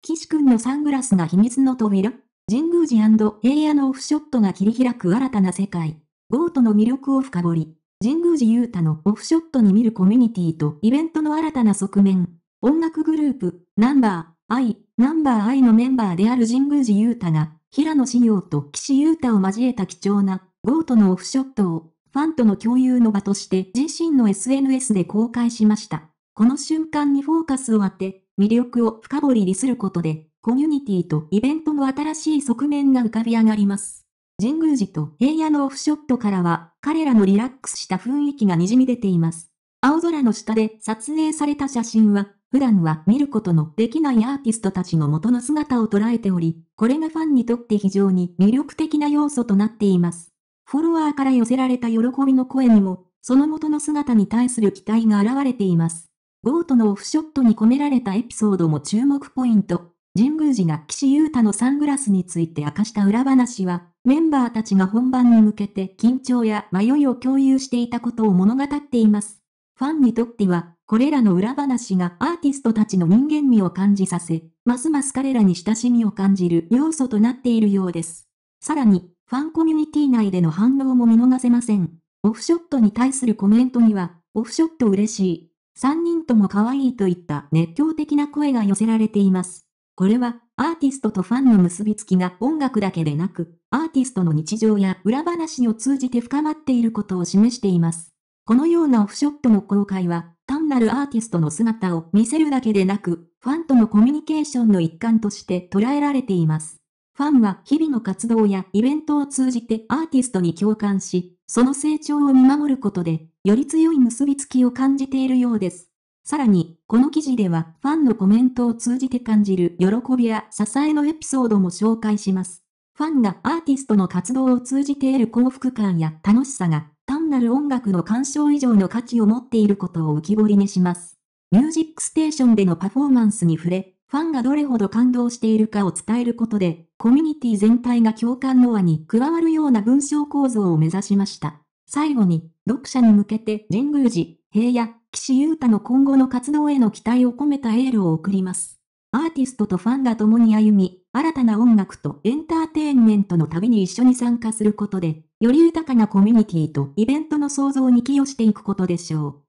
岸君のサングラスが秘密の扉神宮寺平野のオフショットが切り開く新たな世界。ゴートの魅力を深掘り。神宮寺雄太のオフショットに見るコミュニティとイベントの新たな側面。音楽グループ、ナンバー、アイ、ナンバーアイのメンバーである神宮寺雄太が、平野志陽と岸優太を交えた貴重な、ゴートのオフショットを、ファンとの共有の場として自身の SNS で公開しました。この瞬間にフォーカスを当て、魅力を深掘りすることで、コミュニティとイベントの新しい側面が浮かび上がります。神宮寺と平野のオフショットからは、彼らのリラックスした雰囲気がにじみ出ています。青空の下で撮影された写真は、普段は見ることのできないアーティストたちの元の姿を捉えており、これがファンにとって非常に魅力的な要素となっています。フォロワーから寄せられた喜びの声にも、その元の姿に対する期待が現れています。ボートのオフショットに込められたエピソードも注目ポイント。神宮寺が岸優太のサングラスについて明かした裏話は、メンバーたちが本番に向けて緊張や迷いを共有していたことを物語っています。ファンにとっては、これらの裏話がアーティストたちの人間味を感じさせ、ますます彼らに親しみを感じる要素となっているようです。さらに、ファンコミュニティ内での反応も見逃せません。オフショットに対するコメントには、オフショット嬉しい。3人とも可愛いといった熱狂的な声が寄せられています。これは、アーティストとファンの結びつきが音楽だけでなく、アーティストの日常や裏話を通じて深まっていることを示しています。このようなオフショットの公開は、単なるアーティストの姿を見せるだけでなく、ファンとのコミュニケーションの一環として捉えられています。ファンは日々の活動やイベントを通じてアーティストに共感し、その成長を見守ることで、より強い結びつきを感じているようです。さらに、この記事ではファンのコメントを通じて感じる喜びや支えのエピソードも紹介します。ファンがアーティストの活動を通じて得る幸福感や楽しさが、単なる音楽の鑑賞以上の価値を持っていることを浮き彫りにします。ミュージックステーションでのパフォーマンスに触れ、ファンがどれほど感動しているかを伝えることで、コミュニティ全体が共感の輪に加わるような文章構造を目指しました。最後に、読者に向けて神宮寺、平野、岸優太の今後の活動への期待を込めたエールを送ります。アーティストとファンが共に歩み、新たな音楽とエンターテインメントの旅に一緒に参加することで、より豊かなコミュニティとイベントの創造に寄与していくことでしょう。